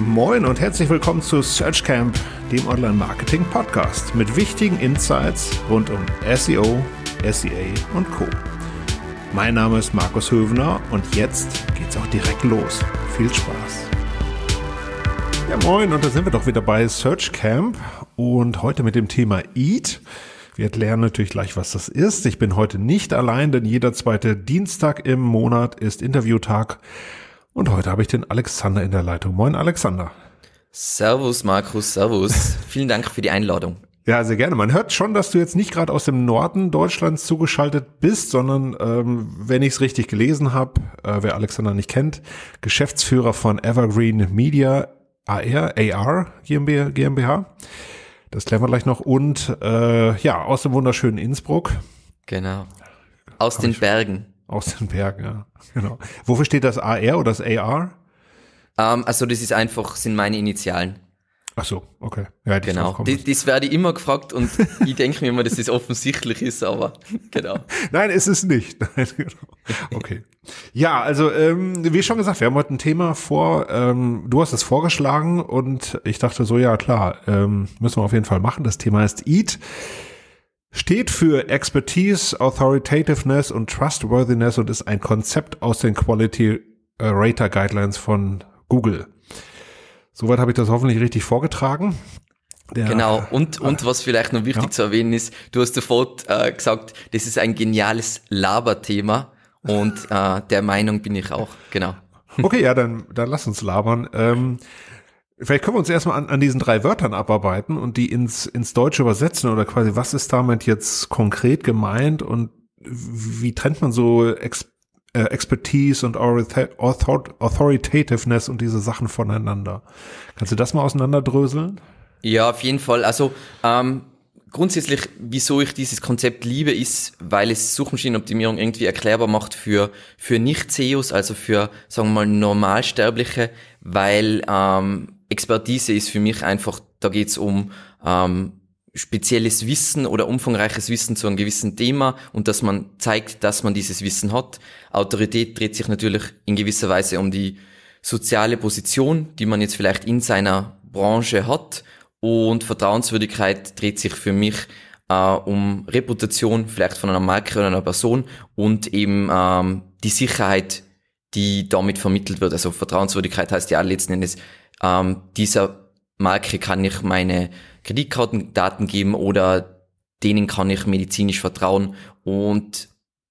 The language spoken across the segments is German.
Moin und herzlich willkommen zu SearchCamp, dem Online-Marketing-Podcast mit wichtigen Insights rund um SEO, SEA und Co. Mein Name ist Markus Hövener und jetzt geht's auch direkt los. Viel Spaß! Ja, moin und da sind wir doch wieder bei SearchCamp und heute mit dem Thema Eat. Wir erklären natürlich gleich, was das ist. Ich bin heute nicht allein, denn jeder zweite Dienstag im Monat ist Interviewtag und heute habe ich den Alexander in der Leitung. Moin, Alexander. Servus, Markus, servus. Vielen Dank für die Einladung. Ja, sehr gerne. Man hört schon, dass du jetzt nicht gerade aus dem Norden Deutschlands zugeschaltet bist, sondern, ähm, wenn ich es richtig gelesen habe, äh, wer Alexander nicht kennt, Geschäftsführer von Evergreen Media AR, AR GmbH. GmbH. Das klären wir gleich noch. Und äh, ja, aus dem wunderschönen Innsbruck. Genau. Aus hab den Bergen. Aus den Bergen, ja. Genau. Wofür steht das AR oder das AR? Um, ähm, also das ist einfach, sind meine Initialen. Ach so, okay. Ja, genau. Das, das werde ich immer gefragt und ich denke mir immer, dass das offensichtlich ist, aber genau. Nein, es ist nicht. Nein, genau. Okay. Ja, also ähm, wie schon gesagt, wir haben heute ein Thema vor. Ähm, du hast es vorgeschlagen und ich dachte so, ja klar, ähm, müssen wir auf jeden Fall machen. Das Thema ist Eat steht für Expertise, Authoritativeness und Trustworthiness und ist ein Konzept aus den Quality äh, Rater Guidelines von Google. Soweit habe ich das hoffentlich richtig vorgetragen. Der, genau, und, ah. und was vielleicht noch wichtig ja. zu erwähnen ist, du hast sofort äh, gesagt, das ist ein geniales Laberthema und äh, der Meinung bin ich auch, genau. Okay, ja, dann, dann lass uns labern. Ähm, Vielleicht können wir uns erstmal an, an diesen drei Wörtern abarbeiten und die ins, ins Deutsche übersetzen oder quasi, was ist damit jetzt konkret gemeint und wie trennt man so Ex äh, Expertise und Author Authoritativeness und diese Sachen voneinander? Kannst du das mal auseinanderdröseln? Ja, auf jeden Fall. Also ähm, grundsätzlich, wieso ich dieses Konzept liebe, ist, weil es Suchmaschinenoptimierung irgendwie erklärbar macht für, für Nicht-CEOs, also für, sagen wir mal, Normalsterbliche, weil ähm, Expertise ist für mich einfach, da geht es um ähm, spezielles Wissen oder umfangreiches Wissen zu einem gewissen Thema und dass man zeigt, dass man dieses Wissen hat. Autorität dreht sich natürlich in gewisser Weise um die soziale Position, die man jetzt vielleicht in seiner Branche hat. Und Vertrauenswürdigkeit dreht sich für mich äh, um Reputation, vielleicht von einer Marke oder einer Person und eben ähm, die Sicherheit, die damit vermittelt wird. Also Vertrauenswürdigkeit heißt ja letzten Endes, ähm, dieser Marke kann ich meine Kreditkartendaten geben oder denen kann ich medizinisch vertrauen. Und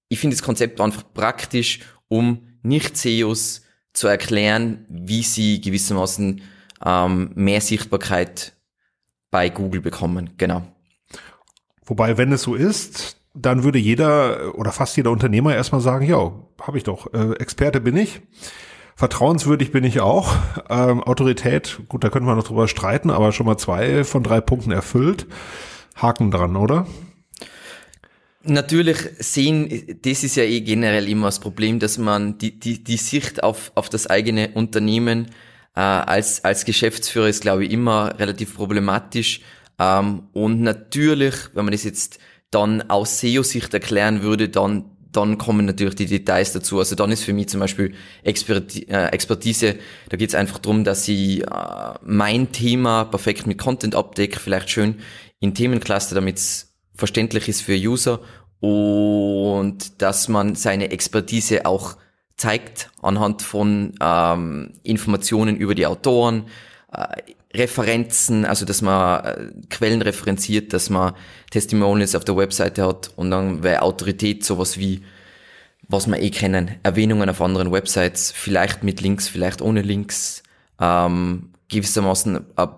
ich finde das Konzept einfach praktisch, um Nicht-CEOs zu erklären, wie sie gewissermaßen ähm, mehr Sichtbarkeit bei Google bekommen. Genau. Wobei, wenn es so ist, dann würde jeder oder fast jeder Unternehmer erstmal sagen, ja, habe ich doch, äh, Experte bin ich. Vertrauenswürdig bin ich auch. Ähm, Autorität, gut, da könnte man noch drüber streiten, aber schon mal zwei von drei Punkten erfüllt. Haken dran, oder? Natürlich sehen, das ist ja eh generell immer das Problem, dass man die, die, die Sicht auf, auf das eigene Unternehmen äh, als, als Geschäftsführer ist, glaube ich, immer relativ problematisch. Ähm, und natürlich, wenn man das jetzt dann aus SEO-Sicht erklären würde, dann dann kommen natürlich die Details dazu. Also dann ist für mich zum Beispiel äh, Expertise, da geht es einfach darum, dass ich äh, mein Thema perfekt mit Content abdecke, vielleicht schön in Themencluster, damit es verständlich ist für User und dass man seine Expertise auch zeigt anhand von ähm, Informationen über die Autoren, äh, Referenzen, also dass man äh, Quellen referenziert, dass man Testimonials auf der Webseite hat und dann wäre Autorität sowas wie, was wir eh kennen, Erwähnungen auf anderen Websites, vielleicht mit Links, vielleicht ohne Links, ähm, gewissermaßen eine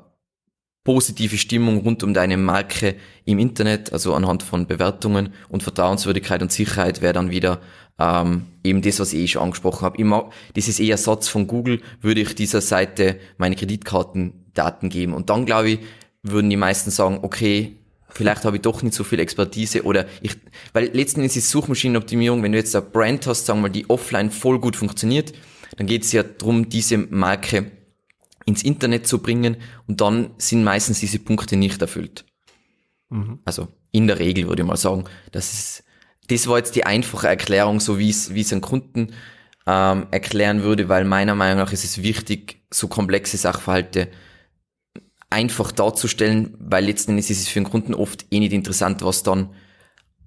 positive Stimmung rund um deine Marke im Internet, also anhand von Bewertungen und Vertrauenswürdigkeit und Sicherheit wäre dann wieder ähm, eben das, was ich eh schon angesprochen habe. Immer, das ist eher Satz von Google, würde ich dieser Seite meine Kreditkarten Daten geben. Und dann, glaube ich, würden die meisten sagen, okay, vielleicht habe ich doch nicht so viel Expertise oder ich, weil letzten Endes ist Suchmaschinenoptimierung, wenn du jetzt eine Brand hast, sagen wir, die offline voll gut funktioniert, dann geht es ja darum, diese Marke ins Internet zu bringen und dann sind meistens diese Punkte nicht erfüllt. Mhm. Also in der Regel würde ich mal sagen, das ist, das war jetzt die einfache Erklärung, so wie es wie es einen Kunden ähm, erklären würde, weil meiner Meinung nach ist es wichtig, so komplexe Sachverhalte einfach darzustellen, weil letzten Endes ist es für den Kunden oft eh nicht interessant, was dann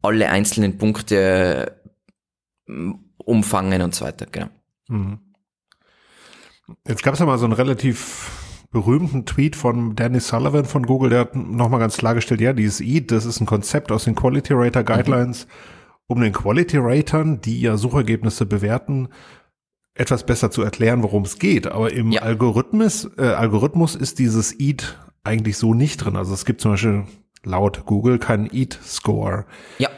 alle einzelnen Punkte ähm, umfangen und so weiter. Genau. Mhm. Jetzt gab es ja mal so einen relativ berühmten Tweet von Danny Sullivan von Google, der hat nochmal ganz klargestellt, ja, dieses EAT, das ist ein Konzept aus den Quality Rater mhm. Guidelines, mhm. um den Quality Ratern, die ja Suchergebnisse bewerten, etwas besser zu erklären, worum es geht. Aber im ja. Algorithmus, äh, Algorithmus ist dieses EAT eigentlich so nicht drin. Also es gibt zum Beispiel laut Google keinen EAT-Score. Ja.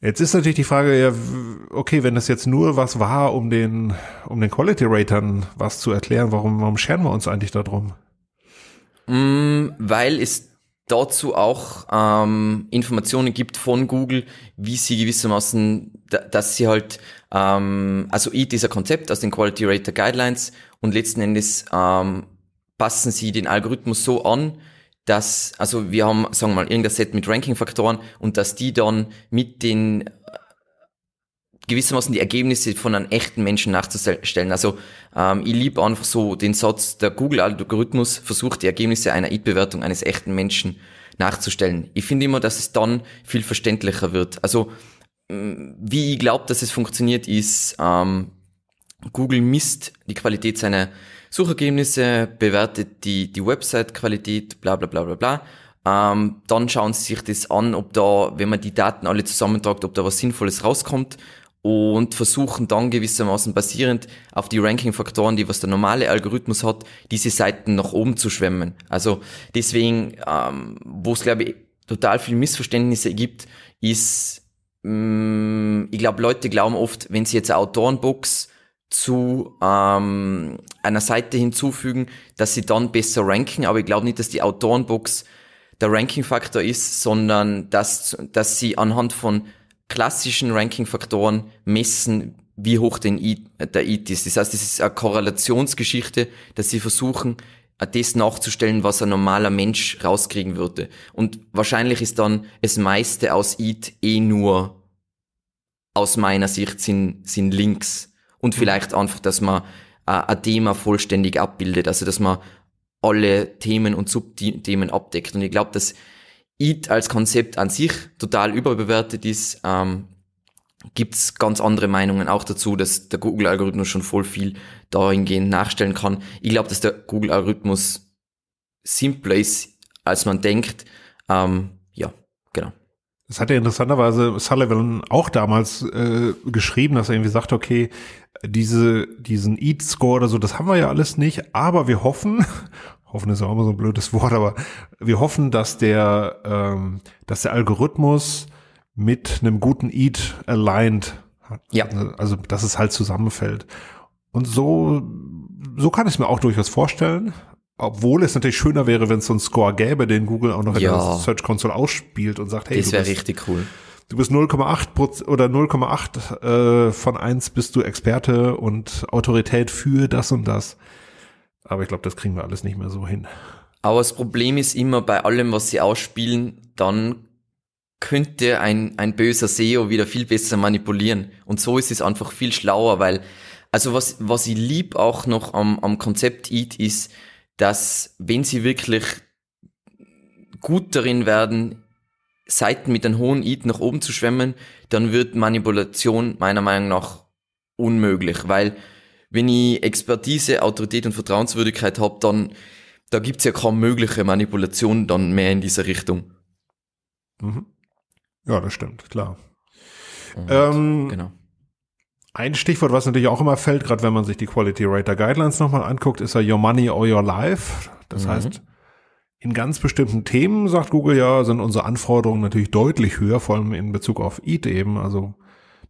Jetzt ist natürlich die Frage, ja, okay, wenn das jetzt nur was war, um den, um den Quality Ratern was zu erklären, warum, warum scheren wir uns eigentlich darum? Mm, weil es dazu auch ähm, Informationen gibt von Google, wie sie gewissermaßen, dass sie halt, ähm, also ich dieser Konzept aus den Quality Rater Guidelines und letzten Endes ähm, passen sie den Algorithmus so an, dass, also wir haben, sagen wir mal, irgendein Set mit Ranking-Faktoren und dass die dann mit den gewissermaßen die Ergebnisse von einem echten Menschen nachzustellen. Also ähm, ich liebe einfach so den Satz, der Google-Algorithmus versucht die Ergebnisse einer It-Bewertung eines echten Menschen nachzustellen. Ich finde immer, dass es dann viel verständlicher wird. Also wie ich glaube, dass es funktioniert, ist, ähm, Google misst die Qualität seiner Suchergebnisse, bewertet die, die Website-Qualität, bla bla bla bla bla. Ähm, dann schauen sie sich das an, ob da, wenn man die Daten alle zusammentragt, ob da was Sinnvolles rauskommt und versuchen dann gewissermaßen basierend auf die Ranking-Faktoren, die was der normale Algorithmus hat, diese Seiten nach oben zu schwemmen. Also deswegen, ähm, wo es glaube ich total viel Missverständnisse gibt, ist, mh, mm, ich glaube, Leute glauben oft, wenn sie jetzt Autorenbox zu ähm, einer Seite hinzufügen, dass sie dann besser ranken, aber ich glaube nicht, dass die Autorenbox der Ranking-Faktor ist, sondern dass, dass sie anhand von klassischen Ranking-Faktoren messen, wie hoch den I, äh, der Eat ist. Das heißt, es ist eine Korrelationsgeschichte, dass sie versuchen, das nachzustellen, was ein normaler Mensch rauskriegen würde. Und wahrscheinlich ist dann das meiste aus Eat eh nur aus meiner Sicht sind, sind Links. Und mhm. vielleicht einfach, dass man äh, ein Thema vollständig abbildet, also dass man alle Themen und Subthemen abdeckt. Und ich glaube, dass Eat als Konzept an sich total überbewertet ist, ähm, es ganz andere Meinungen auch dazu, dass der Google-Algorithmus schon voll viel dahingehend nachstellen kann. Ich glaube, dass der Google-Algorithmus simpler ist, als man denkt. Ähm, ja, genau. Das hat ja interessanterweise Sullivan auch damals äh, geschrieben, dass er irgendwie sagt, okay, diese, diesen Eat-Score oder so, das haben wir ja alles nicht, aber wir hoffen, hoffen ist auch immer so ein blödes Wort, aber wir hoffen, dass der, ähm, dass der Algorithmus mit einem guten Eat aligned hat. Ja. Also, dass es halt zusammenfällt. Und so, so kann ich es mir auch durchaus vorstellen. Obwohl es natürlich schöner wäre, wenn es so einen Score gäbe, den Google auch noch in ja. der Search Console ausspielt und sagt, hey, das wäre richtig cool. Du bist 0,8 oder 0,8 äh, von 1 bist du Experte und Autorität für das und das. Aber ich glaube, das kriegen wir alles nicht mehr so hin. Aber das Problem ist immer bei allem, was sie ausspielen, dann könnte ein, ein böser SEO wieder viel besser manipulieren. Und so ist es einfach viel schlauer, weil, also was, was ich lieb auch noch am, am Konzept EAT ist, dass wenn sie wirklich gut darin werden, Seiten mit einem hohen EAT nach oben zu schwemmen, dann wird Manipulation meiner Meinung nach unmöglich, weil wenn ich Expertise, Autorität und Vertrauenswürdigkeit habe, dann da es ja keine mögliche Manipulation dann mehr in dieser Richtung. Mhm. Ja, das stimmt, klar. ähm, genau. Ein Stichwort, was natürlich auch immer fällt, gerade wenn man sich die Quality Rater Guidelines nochmal anguckt, ist ja Your Money or Your Life. Das mhm. heißt, in ganz bestimmten Themen, sagt Google ja, sind unsere Anforderungen natürlich deutlich höher, vor allem in Bezug auf EAT eben, also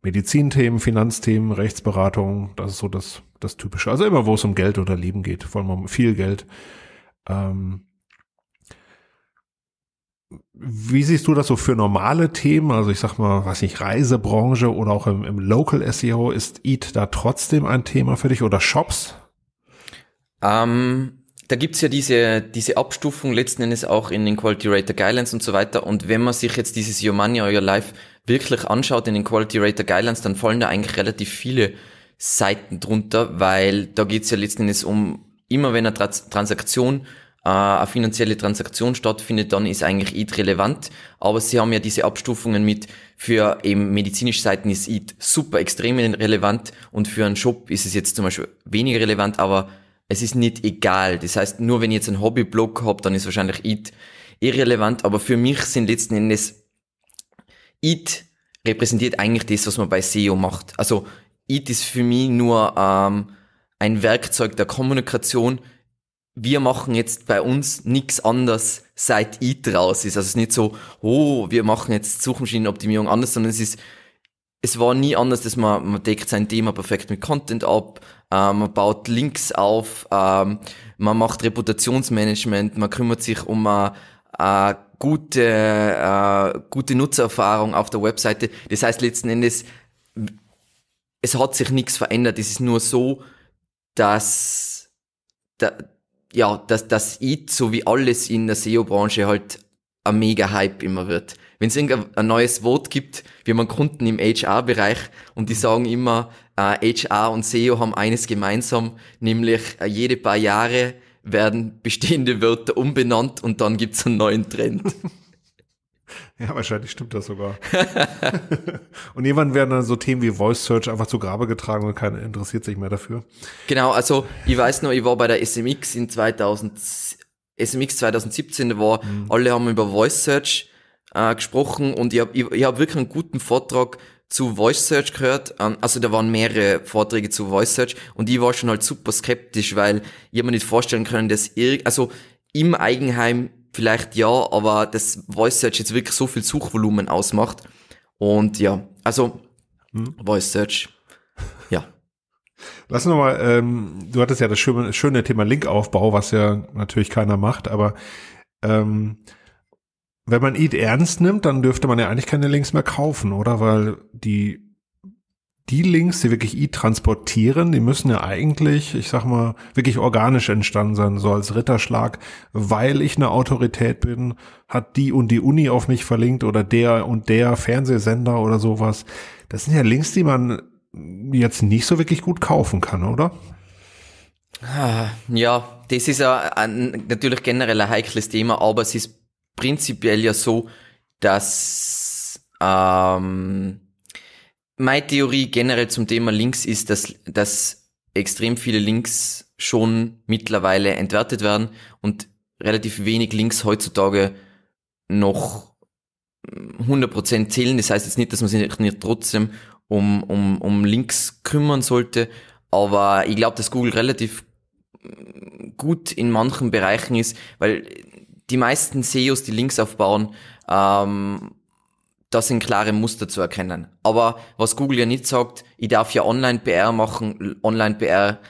Medizinthemen, Finanzthemen, Rechtsberatung, das ist so das das Typische. Also immer, wo es um Geld oder Leben geht, vor allem um viel Geld. Ähm wie siehst du das so für normale Themen? Also ich sag mal, weiß nicht, Reisebranche oder auch im, im Local SEO, ist Eat da trotzdem ein Thema für dich oder Shops? Ähm, da gibt's ja diese, diese Abstufung letzten Endes auch in den Quality Rater Guidelines und so weiter. Und wenn man sich jetzt dieses Your Money, Your Life wirklich anschaut in den Quality Rater Guidelines, dann fallen da eigentlich relativ viele Seiten drunter, weil da geht es ja letzten Endes um, immer wenn eine Trans Transaktion, äh, eine finanzielle Transaktion stattfindet, dann ist eigentlich ETH relevant. Aber sie haben ja diese Abstufungen mit, für eben medizinische Seiten ist ETH super extrem relevant und für einen Shop ist es jetzt zum Beispiel weniger relevant, aber es ist nicht egal. Das heißt, nur wenn ich jetzt einen Hobbyblog habe, dann ist wahrscheinlich ETH irrelevant, aber für mich sind letzten Endes ETH repräsentiert eigentlich das, was man bei SEO macht. Also It ist für mich nur ähm, ein Werkzeug der Kommunikation. Wir machen jetzt bei uns nichts anders, seit It raus ist. Also es ist nicht so, oh, wir machen jetzt Suchmaschinenoptimierung anders, sondern es ist, es war nie anders, dass man, man deckt sein Thema perfekt mit Content ab, äh, man baut Links auf, äh, man macht Reputationsmanagement, man kümmert sich um äh, äh, gute, äh, gute Nutzererfahrung auf der Webseite. Das heißt letzten Endes, es hat sich nichts verändert. Es ist nur so, dass, da, ja, dass, dass IT, so wie alles in der SEO-Branche, halt ein mega Hype immer wird. Wenn es irgendein neues Wort gibt, wir haben Kunden im HR-Bereich und die mhm. sagen immer, äh, HR und SEO haben eines gemeinsam, nämlich äh, jede paar Jahre werden bestehende Wörter umbenannt und dann gibt es einen neuen Trend. Ja, wahrscheinlich stimmt das sogar. und irgendwann werden dann so Themen wie Voice Search einfach zu Grabe getragen und keiner interessiert sich mehr dafür. Genau, also ich weiß noch, ich war bei der SMX in 2000, SMX 2017, da war, mhm. alle haben über Voice Search äh, gesprochen und ich habe ich, ich hab wirklich einen guten Vortrag zu Voice Search gehört. Ähm, also da waren mehrere Vorträge zu Voice Search und ich war schon halt super skeptisch, weil ich mir nicht vorstellen können, dass ir also im Eigenheim vielleicht ja, aber das Voice Search jetzt wirklich so viel Suchvolumen ausmacht. Und ja, also hm. Voice Search, ja. Lass uns mal, ähm, du hattest ja das schöne, schöne Thema Linkaufbau, was ja natürlich keiner macht, aber ähm, wenn man Eat ernst nimmt, dann dürfte man ja eigentlich keine Links mehr kaufen, oder? Weil die die Links, die wirklich E transportieren, die müssen ja eigentlich, ich sag mal, wirklich organisch entstanden sein, so als Ritterschlag, weil ich eine Autorität bin, hat die und die Uni auf mich verlinkt oder der und der Fernsehsender oder sowas. Das sind ja Links, die man jetzt nicht so wirklich gut kaufen kann, oder? Ah, ja, das ist ja natürlich generell ein heikles Thema, aber es ist prinzipiell ja so, dass ähm, meine Theorie generell zum Thema Links ist, dass, dass extrem viele Links schon mittlerweile entwertet werden und relativ wenig Links heutzutage noch 100% hm, zählen. Das heißt jetzt nicht, dass man sich nicht trotzdem um, um, um Links kümmern sollte, aber ich glaube, dass Google relativ hm, gut in manchen Bereichen ist, weil die meisten SEOs, die Links aufbauen, ähm, da sind klare Muster zu erkennen. Aber was Google ja nicht sagt, ich darf ja Online-PR machen, Online-PR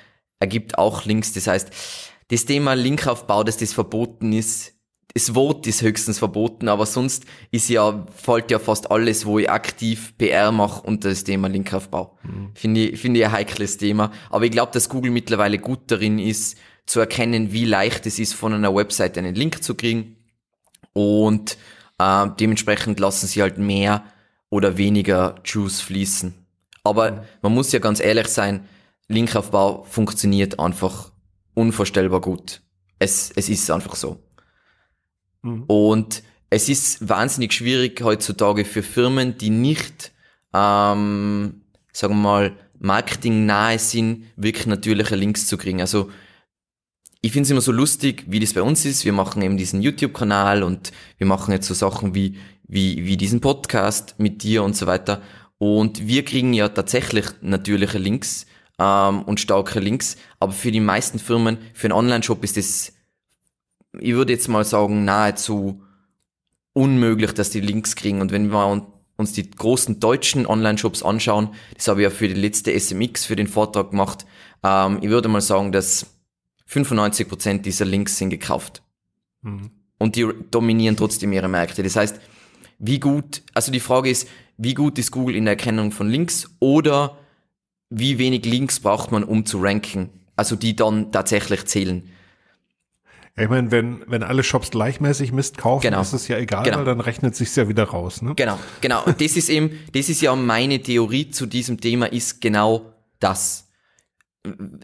ergibt auch Links. Das heißt, das Thema Linkaufbau, dass das verboten ist, das Wort ist höchstens verboten, aber sonst ist ja, fällt ja fast alles, wo ich aktiv PR mache, unter das Thema Linkaufbau. Mhm. Finde ich, finde ich ein heikles Thema. Aber ich glaube, dass Google mittlerweile gut darin ist, zu erkennen, wie leicht es ist, von einer Website einen Link zu kriegen. Und ähm, dementsprechend lassen sie halt mehr oder weniger Juice fließen. Aber mhm. man muss ja ganz ehrlich sein, Linkaufbau funktioniert einfach unvorstellbar gut. Es, es ist einfach so. Mhm. Und es ist wahnsinnig schwierig heutzutage für Firmen, die nicht, ähm, sagen wir mal, marketingnahe sind, wirklich natürliche Links zu kriegen. Also ich finde es immer so lustig, wie das bei uns ist. Wir machen eben diesen YouTube-Kanal und wir machen jetzt so Sachen wie, wie, wie diesen Podcast mit dir und so weiter. Und wir kriegen ja tatsächlich natürliche Links ähm, und starke Links, aber für die meisten Firmen, für einen Online-Shop ist das, ich würde jetzt mal sagen, nahezu unmöglich, dass die Links kriegen. Und wenn wir uns die großen deutschen Online-Shops anschauen, das habe ich ja für die letzte SMX, für den Vortrag gemacht, ähm, ich würde mal sagen, dass 95% dieser Links sind gekauft. Mhm. Und die dominieren trotzdem ihre Märkte. Das heißt, wie gut, also die Frage ist, wie gut ist Google in der Erkennung von Links oder wie wenig Links braucht man, um zu ranken? Also die dann tatsächlich zählen. Ich meine, wenn, wenn alle Shops gleichmäßig Mist kaufen, genau. ist es ja egal, genau. weil dann rechnet sich's ja wieder raus. Ne? Genau, genau. Und das ist eben, das ist ja meine Theorie zu diesem Thema, ist genau das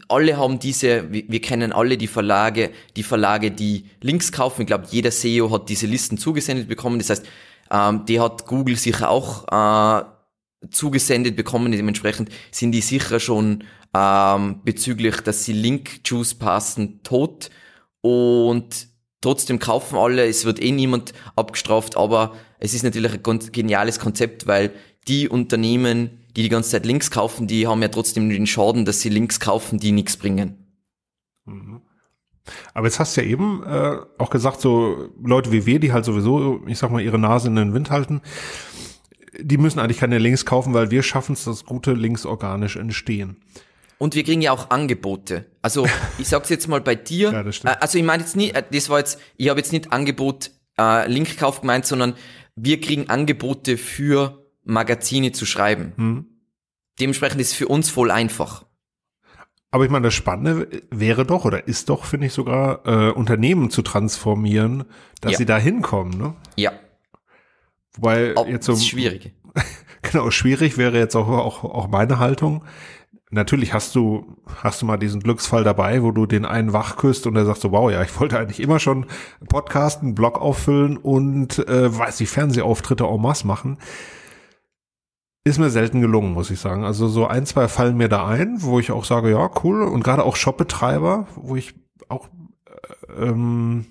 alle haben diese, wir, kennen alle die Verlage, die Verlage, die Links kaufen. Ich glaube, jeder SEO hat diese Listen zugesendet bekommen. Das heißt, ähm, die hat Google sicher auch äh, zugesendet bekommen. Dementsprechend sind die sicher schon ähm, bezüglich, dass sie Link-Juice passen, tot. Und trotzdem kaufen alle, es wird eh niemand abgestraft, aber es ist natürlich ein geniales Konzept, weil die Unternehmen, die die ganze Zeit Links kaufen, die haben ja trotzdem den Schaden, dass sie Links kaufen, die nichts bringen. Mhm. Aber jetzt hast du ja eben äh, auch gesagt, so Leute wie wir, die halt sowieso, ich sag mal, ihre Nase in den Wind halten, die müssen eigentlich keine Links kaufen, weil wir schaffen es, dass gute Links organisch entstehen. Und wir kriegen ja auch Angebote. Also ich sag's jetzt mal bei dir. ja, das äh, Also ich meine jetzt nie, äh, das war jetzt, ich habe jetzt nicht Angebot äh, Linkkauf gemeint, sondern wir kriegen Angebote für Magazine zu schreiben. Hm. Dementsprechend ist es für uns wohl einfach. Aber ich meine, das Spannende wäre doch oder ist doch, finde ich sogar, äh, Unternehmen zu transformieren, dass ja. sie da hinkommen. Ne? Ja. Wobei auch, jetzt so. Ist schwierig. genau, schwierig wäre jetzt auch, auch, auch meine Haltung. Natürlich hast du, hast du mal diesen Glücksfall dabei, wo du den einen wach küsst und er sagt so, wow, ja, ich wollte eigentlich immer schon Podcasten, Blog auffüllen und, äh, weiß ich, Fernsehauftritte en masse machen ist mir selten gelungen, muss ich sagen. Also so ein, zwei fallen mir da ein, wo ich auch sage, ja, cool. Und gerade auch Shopbetreiber, wo ich auch, äh, ähm,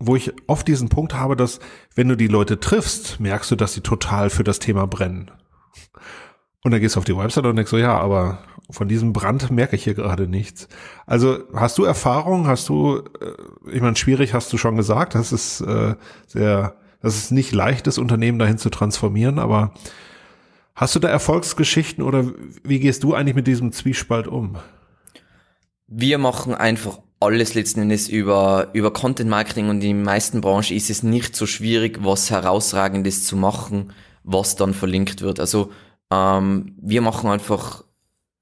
wo ich oft diesen Punkt habe, dass wenn du die Leute triffst, merkst du, dass sie total für das Thema brennen. Und dann gehst du auf die Website und denkst so, ja, aber von diesem Brand merke ich hier gerade nichts. Also hast du Erfahrung? Hast du, äh, ich meine, schwierig hast du schon gesagt, das ist äh, sehr dass es nicht leicht ist, Unternehmen dahin zu transformieren, aber hast du da Erfolgsgeschichten oder wie gehst du eigentlich mit diesem Zwiespalt um? Wir machen einfach alles letzten Endes über, über Content Marketing und in den meisten Branchen ist es nicht so schwierig, was herausragendes zu machen, was dann verlinkt wird. Also ähm, wir machen einfach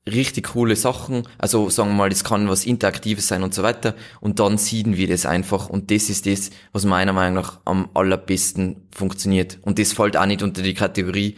richtig coole Sachen. Also sagen wir mal, das kann was Interaktives sein und so weiter. Und dann sehen wir das einfach. Und das ist das, was meiner Meinung nach am allerbesten funktioniert. Und das fällt auch nicht unter die Kategorie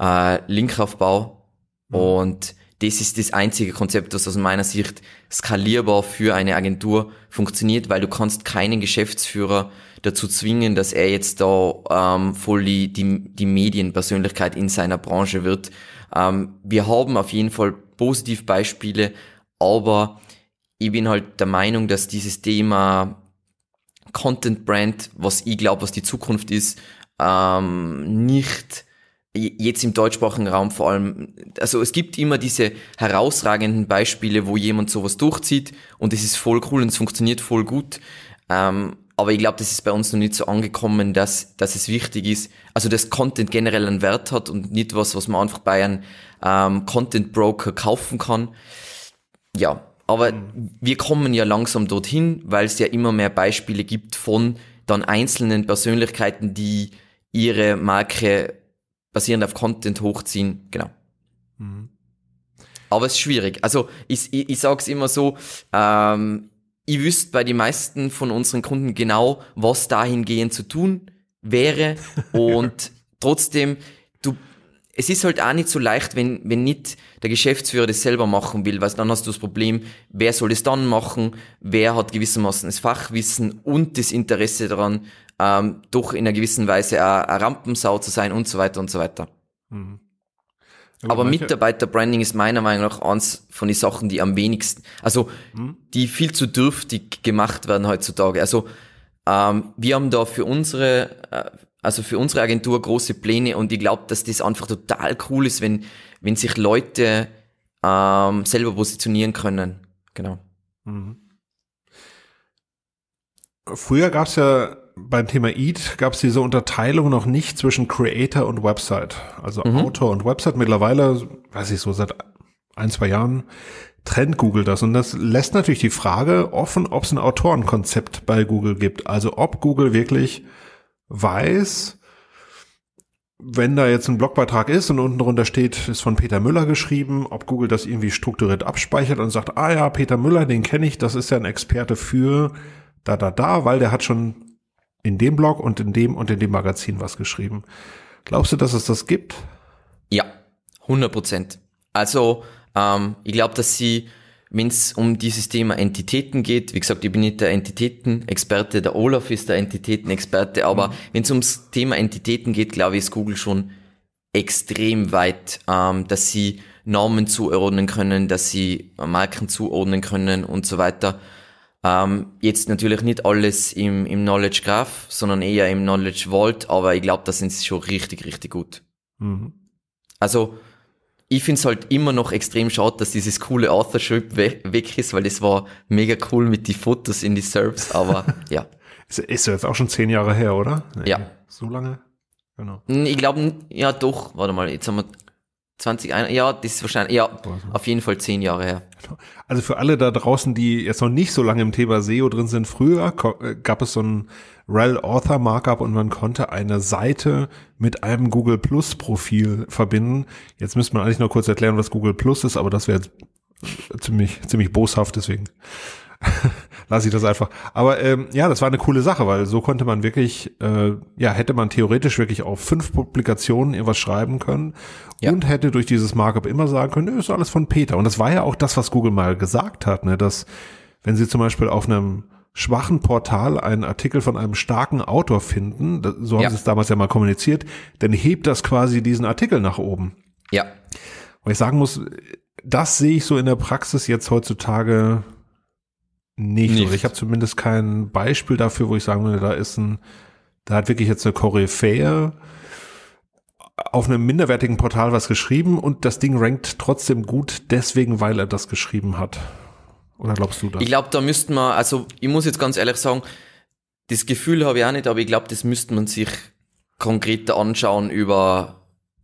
äh, Linkaufbau. Mhm. Und das ist das einzige Konzept, das aus meiner Sicht skalierbar für eine Agentur funktioniert, weil du kannst keinen Geschäftsführer dazu zwingen, dass er jetzt da ähm, voll die, die, die Medienpersönlichkeit in seiner Branche wird. Ähm, wir haben auf jeden Fall Positivbeispiele, aber ich bin halt der Meinung, dass dieses Thema Content Brand, was ich glaube, was die Zukunft ist, ähm, nicht jetzt im deutschsprachigen Raum vor allem, also es gibt immer diese herausragenden Beispiele, wo jemand sowas durchzieht und es ist voll cool und es funktioniert voll gut. Ähm, aber ich glaube, das ist bei uns noch nicht so angekommen, dass, dass es wichtig ist, also dass Content generell einen Wert hat und nicht was, was man einfach bei einem ähm, Content Broker kaufen kann. Ja, aber mhm. wir kommen ja langsam dorthin, weil es ja immer mehr Beispiele gibt von dann einzelnen Persönlichkeiten, die ihre Marke basierend auf Content hochziehen. Genau. Mhm. Aber es ist schwierig. Also ich, ich, ich sage es immer so, ähm, ich wüsste bei den meisten von unseren Kunden genau, was dahingehend zu tun wäre. Und trotzdem, du, es ist halt auch nicht so leicht, wenn, wenn nicht der Geschäftsführer das selber machen will, weil dann hast du das Problem, wer soll es dann machen, wer hat gewissermaßen das Fachwissen und das Interesse daran, ähm, doch in einer gewissen Weise eine Rampensau zu sein und so weiter und so weiter. Mhm. Aber, aber Mitarbeiterbranding ist meiner Meinung nach eins von den Sachen, die am wenigsten, also mhm. die viel zu dürftig gemacht werden heutzutage. Also ähm, wir haben da für unsere, äh, also für unsere Agentur große Pläne und ich glaube, dass das einfach total cool ist, wenn, wenn sich Leute ähm, selber positionieren können. Genau. Mhm. Früher gab es ja beim Thema Eat gab es diese Unterteilung noch nicht zwischen Creator und Website. Also mhm. Autor und Website mittlerweile, weiß ich so, seit ein, zwei Jahren trennt Google das. Und das lässt natürlich die Frage offen, ob es ein Autorenkonzept bei Google gibt. Also ob Google wirklich weiß, wenn da jetzt ein Blogbeitrag ist und unten drunter steht, ist von Peter Müller geschrieben, ob Google das irgendwie strukturiert abspeichert und sagt, ah ja, Peter Müller, den kenne ich, das ist ja ein Experte für da, da, da, weil der hat schon in dem Blog und in dem und in dem Magazin was geschrieben. Glaubst du, dass es das gibt? Ja, 100 Prozent. Also ähm, ich glaube, dass sie, wenn es um dieses Thema Entitäten geht, wie gesagt, ich bin nicht der Entitätenexperte, der Olaf ist der Entitätenexperte, aber mhm. wenn es ums Thema Entitäten geht, glaube ich, ist Google schon extrem weit, ähm, dass sie Normen zuordnen können, dass sie Marken zuordnen können und so weiter. Ähm, jetzt natürlich nicht alles im, im Knowledge Graph, sondern eher im Knowledge Vault, aber ich glaube, da sind sie schon richtig, richtig gut. Mhm. Also, ich finde es halt immer noch extrem schade, dass dieses coole Authorship we weg ist, weil das war mega cool mit den Fotos in die Serbs, aber ja. ist ja jetzt auch schon zehn Jahre her, oder? Nee, ja. So lange? Genau. Ich glaube, ja doch, warte mal, jetzt haben wir 20, ja, das ist wahrscheinlich, ja, auf jeden Fall zehn Jahre her. Genau. Also für alle da draußen, die jetzt noch nicht so lange im Thema SEO drin sind, früher äh, gab es so ein REL Author Markup und man konnte eine Seite mit einem Google Plus Profil verbinden. Jetzt müsste man eigentlich nur kurz erklären, was Google Plus ist, aber das wäre ziemlich, ziemlich boshaft, deswegen. lasse ich das einfach. Aber ähm, ja, das war eine coole Sache, weil so konnte man wirklich, äh, ja, hätte man theoretisch wirklich auf fünf Publikationen irgendwas schreiben können ja. und hätte durch dieses Markup immer sagen können, ist alles von Peter. Und das war ja auch das, was Google mal gesagt hat, ne, dass wenn sie zum Beispiel auf einem schwachen Portal einen Artikel von einem starken Autor finden, so haben ja. sie es damals ja mal kommuniziert, dann hebt das quasi diesen Artikel nach oben. Ja. Weil ich sagen muss, das sehe ich so in der Praxis jetzt heutzutage nicht. nicht. Also ich habe zumindest kein Beispiel dafür, wo ich sagen würde, da ist ein, da hat wirklich jetzt eine Koryphäe auf einem minderwertigen Portal was geschrieben und das Ding rankt trotzdem gut, deswegen, weil er das geschrieben hat. Oder glaubst du das? Ich glaube, da müssten wir, also ich muss jetzt ganz ehrlich sagen, das Gefühl habe ich auch nicht, aber ich glaube, das müsste man sich konkreter anschauen über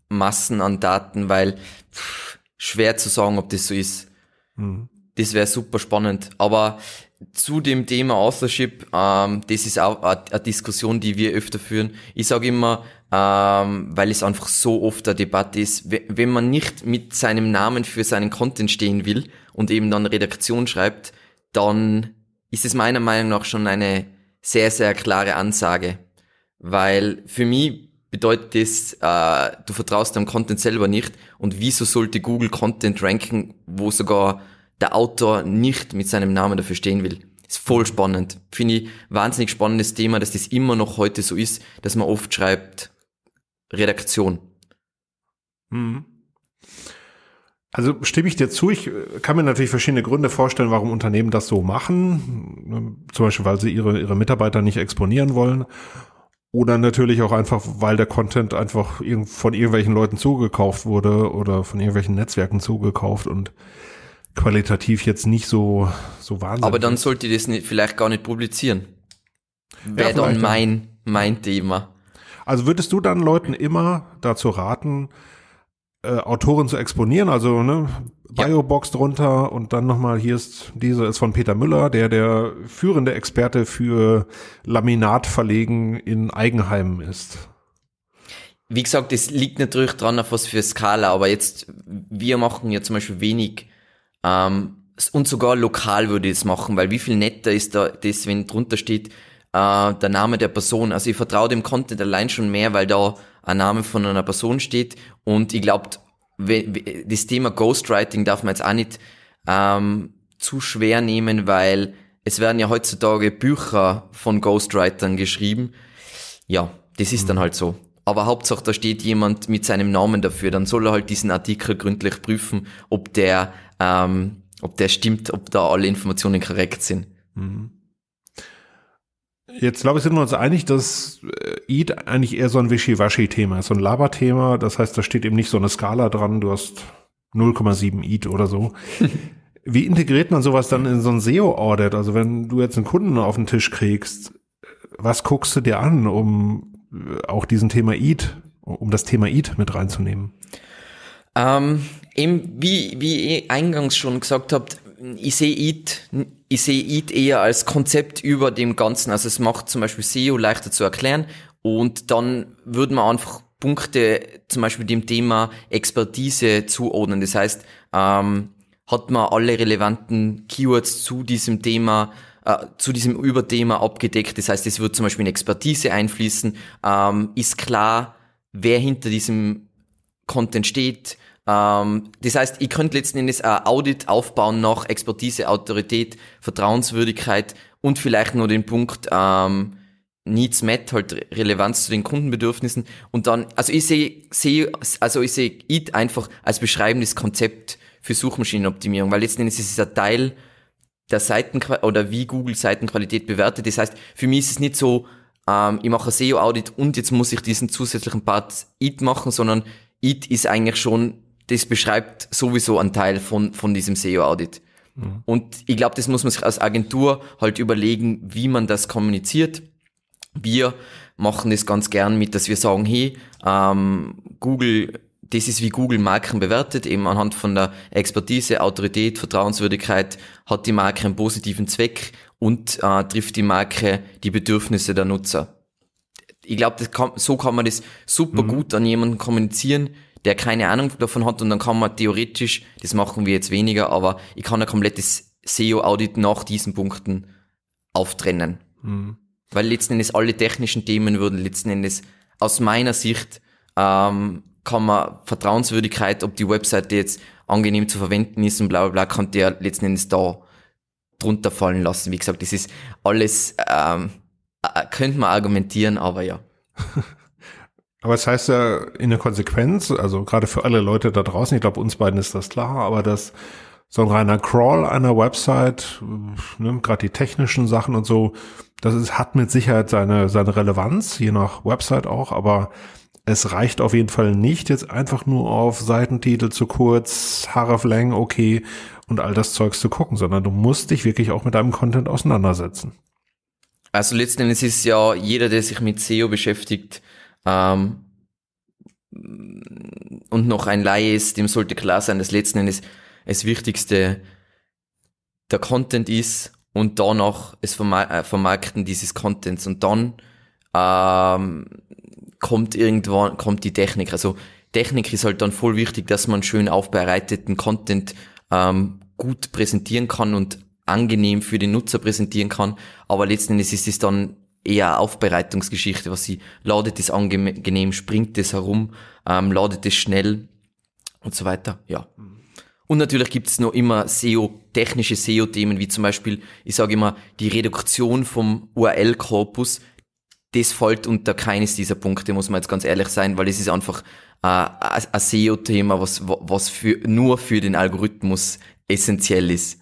Massen an Daten, weil pff, schwer zu sagen, ob das so ist. Mhm das wäre super spannend. Aber zu dem Thema Authorship, ähm, das ist auch eine Diskussion, die wir öfter führen. Ich sage immer, ähm, weil es einfach so oft eine Debatte ist, wenn man nicht mit seinem Namen für seinen Content stehen will und eben dann Redaktion schreibt, dann ist es meiner Meinung nach schon eine sehr, sehr klare Ansage. Weil für mich bedeutet das, äh, du vertraust deinem Content selber nicht und wieso sollte Google Content ranken, wo sogar der Autor nicht mit seinem Namen dafür stehen will. Ist voll spannend. Finde ich wahnsinnig spannendes Thema, dass das immer noch heute so ist, dass man oft schreibt Redaktion. Mhm. Also stimme ich dir zu. Ich äh, kann mir natürlich verschiedene Gründe vorstellen, warum Unternehmen das so machen. Ähm, zum Beispiel, weil sie ihre, ihre Mitarbeiter nicht exponieren wollen. Oder natürlich auch einfach, weil der Content einfach von irgendwelchen Leuten zugekauft wurde oder von irgendwelchen Netzwerken zugekauft und qualitativ jetzt nicht so, so wahnsinnig. Aber dann sollte ich das nicht, vielleicht gar nicht publizieren. Wäre ja, dann mein, mein Thema. Also würdest du dann Leuten immer dazu raten, äh, Autoren zu exponieren, also ne, Biobox ja. drunter und dann nochmal, hier ist, diese ist von Peter Müller, der der führende Experte für Laminatverlegen in Eigenheimen ist. Wie gesagt, das liegt natürlich dran, auf was für Skala, aber jetzt, wir machen ja zum Beispiel wenig ähm, und sogar lokal würde ich es machen, weil wie viel netter ist da das, wenn drunter steht äh, der Name der Person. Also ich vertraue dem Content allein schon mehr, weil da ein Name von einer Person steht. Und ich glaube, das Thema Ghostwriting darf man jetzt auch nicht ähm, zu schwer nehmen, weil es werden ja heutzutage Bücher von Ghostwritern geschrieben. Ja, das ist mhm. dann halt so. Aber Hauptsache, da steht jemand mit seinem Namen dafür. Dann soll er halt diesen Artikel gründlich prüfen, ob der ähm, ob der stimmt, ob da alle Informationen korrekt sind. Mhm. Jetzt glaube ich, sind wir uns einig, dass äh, EAT eigentlich eher so ein Wischiwaschi-Thema ist, so ein laber Das heißt, da steht eben nicht so eine Skala dran. Du hast 0,7 EAT oder so. Wie integriert man sowas dann in so ein SEO-Audit? Also wenn du jetzt einen Kunden auf den Tisch kriegst, was guckst du dir an, um äh, auch diesen Thema EAT, um das Thema EAT mit reinzunehmen? Ähm, eben, wie, wie ich eingangs schon gesagt habt, ich sehe IT, ich sehe IT eher als Konzept über dem Ganzen. Also es macht zum Beispiel SEO leichter zu erklären und dann würde man einfach Punkte zum Beispiel dem Thema Expertise zuordnen. Das heißt, ähm, hat man alle relevanten Keywords zu diesem Thema, äh, zu diesem Überthema abgedeckt. Das heißt, es wird zum Beispiel in Expertise einfließen. Ähm, ist klar, wer hinter diesem Content steht, ähm, das heißt, ich könnte letzten Endes ein Audit aufbauen nach Expertise, Autorität, Vertrauenswürdigkeit und vielleicht nur den Punkt ähm, Needs Met, halt Relevanz zu den Kundenbedürfnissen. Und dann, also ich sehe, sehe also ich sehe IT einfach als beschreibendes Konzept für Suchmaschinenoptimierung, weil letzten Endes ist es ein Teil der Seiten oder wie Google Seitenqualität bewertet. Das heißt, für mich ist es nicht so, ähm, ich mache ein SEO-Audit und jetzt muss ich diesen zusätzlichen Part IT machen, sondern IT ist eigentlich schon das beschreibt sowieso einen Teil von, von diesem SEO-Audit. Mhm. Und ich glaube, das muss man sich als Agentur halt überlegen, wie man das kommuniziert. Wir machen das ganz gern mit, dass wir sagen, hey, ähm, Google, das ist wie Google Marken bewertet, eben anhand von der Expertise, Autorität, Vertrauenswürdigkeit, hat die Marke einen positiven Zweck und äh, trifft die Marke die Bedürfnisse der Nutzer. Ich glaube, so kann man das super mhm. gut an jemanden kommunizieren, der keine Ahnung davon hat und dann kann man theoretisch, das machen wir jetzt weniger, aber ich kann ein komplettes SEO-Audit nach diesen Punkten auftrennen. Mhm. Weil letzten Endes alle technischen Themen würden letzten Endes aus meiner Sicht ähm, kann man Vertrauenswürdigkeit, ob die Webseite jetzt angenehm zu verwenden ist und bla bla bla, kann der letzten Endes da drunter fallen lassen. Wie gesagt, das ist alles, ähm, äh, könnte man argumentieren, aber ja. Aber es das heißt ja in der Konsequenz, also gerade für alle Leute da draußen, ich glaube, uns beiden ist das klar, aber dass so ein reiner Crawl einer Website, ne, gerade die technischen Sachen und so, das ist, hat mit Sicherheit seine, seine Relevanz, je nach Website auch, aber es reicht auf jeden Fall nicht, jetzt einfach nur auf Seitentitel zu kurz, Haare Lang, okay und all das Zeugs zu gucken, sondern du musst dich wirklich auch mit deinem Content auseinandersetzen. Also letzten Endes ist ja jeder, der sich mit SEO beschäftigt, ähm, und noch ein Laie ist, dem sollte klar sein, dass letzten Endes das Wichtigste der Content ist und dann auch das äh, Vermarkten dieses Contents und dann ähm, kommt irgendwann kommt die Technik. Also Technik ist halt dann voll wichtig, dass man schön aufbereiteten Content ähm, gut präsentieren kann und angenehm für den Nutzer präsentieren kann. Aber letzten Endes ist es dann eher Aufbereitungsgeschichte, was sie ladet es angenehm, springt es herum, ähm, ladet es schnell und so weiter. Ja. Und natürlich gibt es noch immer SEO, technische SEO-Themen, wie zum Beispiel, ich sage immer, die Reduktion vom URL-Korpus. Das fällt unter keines dieser Punkte, muss man jetzt ganz ehrlich sein, weil es ist einfach äh, ein SEO-Thema, was, was für, nur für den Algorithmus essentiell ist.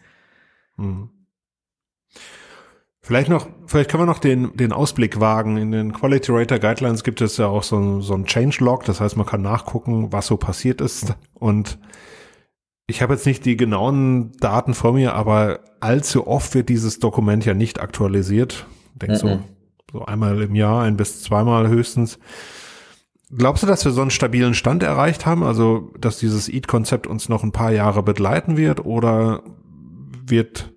Mhm. Vielleicht noch, vielleicht können wir noch den, den Ausblick wagen. In den Quality Rater Guidelines gibt es ja auch so ein, so ein Changelog. Das heißt, man kann nachgucken, was so passiert ist. Und ich habe jetzt nicht die genauen Daten vor mir, aber allzu oft wird dieses Dokument ja nicht aktualisiert. Denkst mhm. so, so einmal im Jahr, ein bis zweimal höchstens. Glaubst du, dass wir so einen stabilen Stand erreicht haben? Also, dass dieses EAT-Konzept uns noch ein paar Jahre begleiten wird oder wird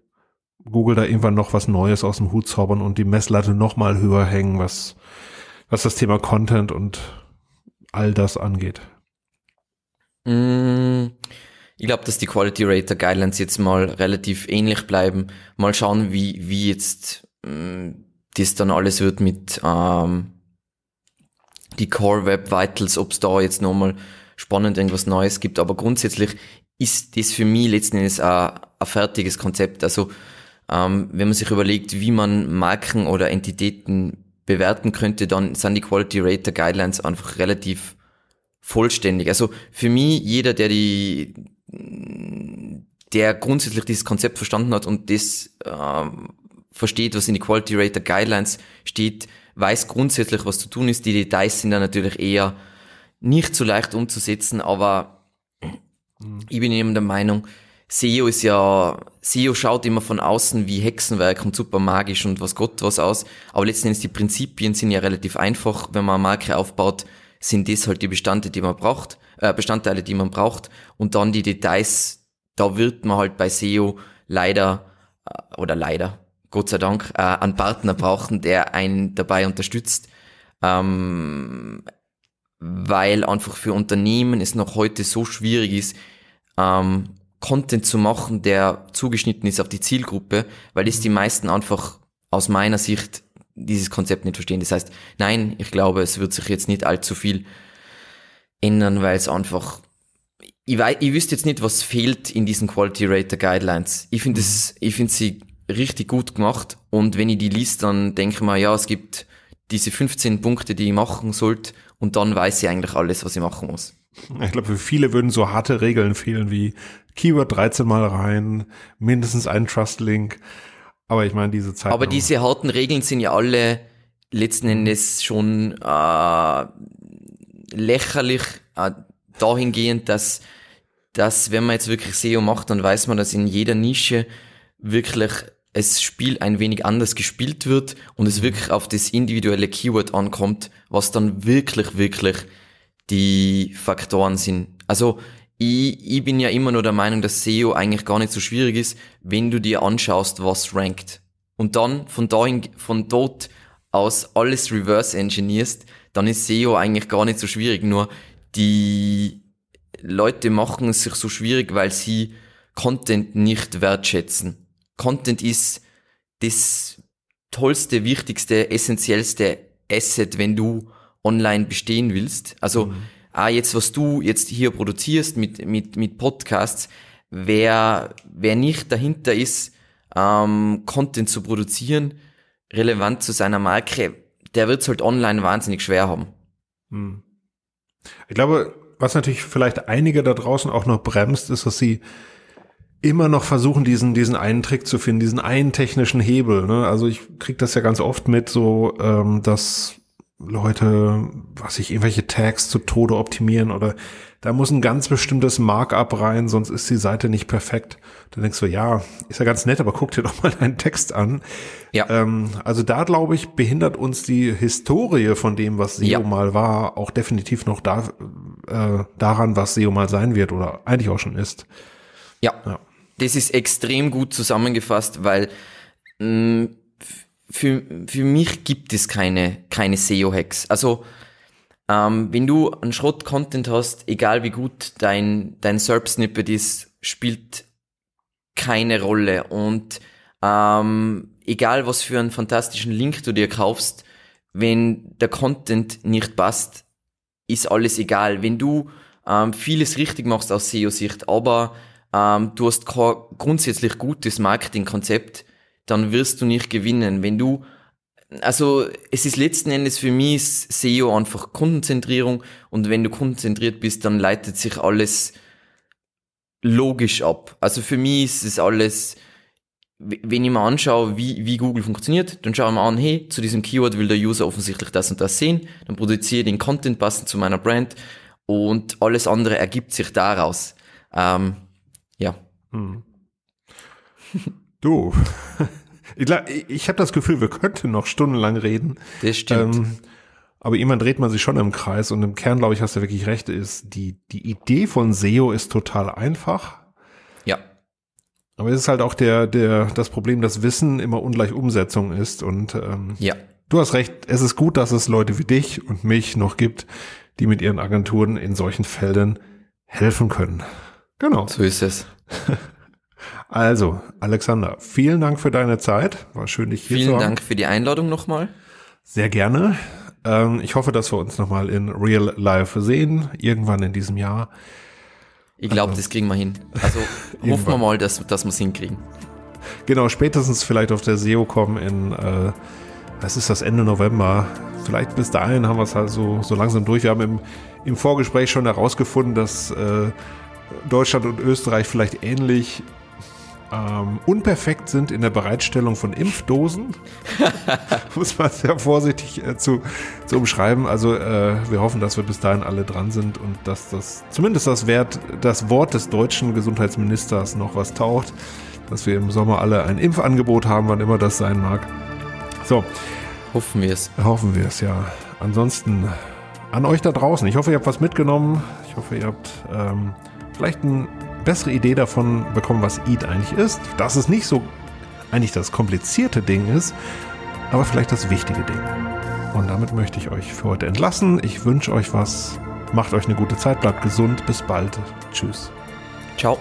Google da irgendwann noch was Neues aus dem Hut zaubern und die Messlatte noch mal höher hängen, was, was das Thema Content und all das angeht? Mm, ich glaube, dass die Quality Rater Guidelines jetzt mal relativ ähnlich bleiben. Mal schauen, wie, wie jetzt mh, mm, das dann alles wird mit ähm, die Core Web Vitals, ob es da jetzt nochmal spannend irgendwas Neues gibt. Aber grundsätzlich ist das für mich letzten Endes äh, ein fertiges Konzept. Also ähm, wenn man sich überlegt, wie man Marken oder Entitäten bewerten könnte, dann sind die Quality Rater Guidelines einfach relativ vollständig. Also für mich, jeder, der die, der grundsätzlich dieses Konzept verstanden hat und das ähm, versteht, was in die Quality Rater Guidelines steht, weiß grundsätzlich, was zu tun ist. Die Details sind dann natürlich eher nicht so leicht umzusetzen, aber mhm. ich bin eben der Meinung, SEO ist ja, SEO schaut immer von außen wie Hexenwerk und super magisch und was Gott was aus. Aber letzten Endes die Prinzipien sind ja relativ einfach. Wenn man eine Marke aufbaut, sind das halt die Bestandteile, die man braucht, äh Bestandteile, die man braucht. Und dann die Details, da wird man halt bei SEO leider, äh, oder leider, Gott sei Dank, äh, einen Partner brauchen, der einen dabei unterstützt. Ähm, weil einfach für Unternehmen es noch heute so schwierig ist, ähm, Content zu machen, der zugeschnitten ist auf die Zielgruppe, weil das die mhm. meisten einfach aus meiner Sicht dieses Konzept nicht verstehen. Das heißt, nein, ich glaube, es wird sich jetzt nicht allzu viel ändern, weil es einfach, ich, weiß, ich wüsste jetzt nicht, was fehlt in diesen Quality Rater Guidelines. Ich finde es, mhm. ich finde sie richtig gut gemacht und wenn ich die liest, dann denke ich mir, ja, es gibt diese 15 Punkte, die ich machen sollte und dann weiß ich eigentlich alles, was ich machen muss. Ich glaube, für viele würden so harte Regeln fehlen wie Keyword 13 mal rein, mindestens ein Trust-Link. Aber ich meine, diese Zeit. Aber diese harten Regeln sind ja alle letzten Endes schon äh, lächerlich äh, dahingehend, dass, dass wenn man jetzt wirklich SEO macht, dann weiß man, dass in jeder Nische wirklich das Spiel ein wenig anders gespielt wird und es mhm. wirklich auf das individuelle Keyword ankommt, was dann wirklich, wirklich die Faktoren sind. Also ich, ich bin ja immer nur der Meinung, dass SEO eigentlich gar nicht so schwierig ist, wenn du dir anschaust, was rankt. Und dann von, dahin, von dort aus alles reverse engineerst, dann ist SEO eigentlich gar nicht so schwierig. Nur die Leute machen es sich so schwierig, weil sie Content nicht wertschätzen. Content ist das tollste, wichtigste, essentiellste Asset, wenn du online bestehen willst. Also, mhm. ah, jetzt, was du jetzt hier produzierst mit, mit, mit Podcasts, wer, wer nicht dahinter ist, ähm, Content zu produzieren, relevant zu seiner Marke, der wird es halt online wahnsinnig schwer haben. Mhm. Ich glaube, was natürlich vielleicht einige da draußen auch noch bremst, ist, dass sie immer noch versuchen, diesen, diesen einen Trick zu finden, diesen einen technischen Hebel. Ne? Also ich kriege das ja ganz oft mit, so ähm, dass Leute, was ich, irgendwelche Tags zu Tode optimieren oder da muss ein ganz bestimmtes Markup rein, sonst ist die Seite nicht perfekt. Dann denkst du, ja, ist ja ganz nett, aber guck dir doch mal deinen Text an. Ja. Ähm, also da, glaube ich, behindert uns die Historie von dem, was SEO ja. mal war, auch definitiv noch da, äh, daran, was SEO mal sein wird oder eigentlich auch schon ist. ja. ja. Das ist extrem gut zusammengefasst, weil mh, mm, für, für mich gibt es keine, keine SEO-Hacks. Also, ähm, wenn du einen Schrott-Content hast, egal wie gut dein, dein SERP-Snippet ist, spielt keine Rolle. Und ähm, egal was für einen fantastischen Link du dir kaufst, wenn der Content nicht passt, ist alles egal. Wenn du ähm, vieles richtig machst aus SEO-Sicht, aber ähm, du hast kein grundsätzlich gutes Marketingkonzept, dann wirst du nicht gewinnen. Wenn du, also es ist letzten Endes für mich SEO einfach Kundenzentrierung und wenn du kundenzentriert bist, dann leitet sich alles logisch ab. Also für mich ist es alles, wenn ich mir anschaue, wie, wie Google funktioniert, dann schaue ich mir an, hey, zu diesem Keyword will der User offensichtlich das und das sehen, dann produziere ich den Content passend zu meiner Brand und alles andere ergibt sich daraus. Ähm, ja. Mhm. Du. Ich, ich habe das Gefühl, wir könnten noch stundenlang reden. Das stimmt. Ähm, aber irgendwann dreht man sich schon im Kreis und im Kern, glaube ich, hast du wirklich recht, ist die, die Idee von SEO ist total einfach. Ja. Aber es ist halt auch der, der, das Problem, dass Wissen immer ungleich Umsetzung ist und ähm, ja. du hast recht, es ist gut, dass es Leute wie dich und mich noch gibt, die mit ihren Agenturen in solchen Feldern helfen können. Genau. So ist es. Also, Alexander, vielen Dank für deine Zeit. War schön, dich hier vielen zu haben. Vielen Dank für die Einladung nochmal. Sehr gerne. Ähm, ich hoffe, dass wir uns nochmal in Real Life sehen, irgendwann in diesem Jahr. Ich glaube, also, das kriegen wir hin. Also hoffen wir mal, dass, dass wir es hinkriegen. Genau, spätestens vielleicht auf der seo kommen in, äh, was ist das, Ende November. Vielleicht bis dahin haben wir es halt so, so langsam durch. Wir haben im, im Vorgespräch schon herausgefunden, dass äh, Deutschland und Österreich vielleicht ähnlich ähm, unperfekt sind in der Bereitstellung von Impfdosen. Muss man sehr vorsichtig äh, zu, zu umschreiben. Also äh, wir hoffen, dass wir bis dahin alle dran sind und dass das zumindest das, Wert, das Wort des deutschen Gesundheitsministers noch was taucht, dass wir im Sommer alle ein Impfangebot haben, wann immer das sein mag. So. Hoffen wir es. Hoffen wir es, ja. Ansonsten an euch da draußen. Ich hoffe, ihr habt was mitgenommen. Ich hoffe, ihr habt ähm, vielleicht ein bessere Idee davon bekommen, was EAT eigentlich ist. Dass es nicht so eigentlich das komplizierte Ding ist, aber vielleicht das wichtige Ding. Und damit möchte ich euch für heute entlassen. Ich wünsche euch was. Macht euch eine gute Zeit, bleibt gesund. Bis bald. Tschüss. Ciao.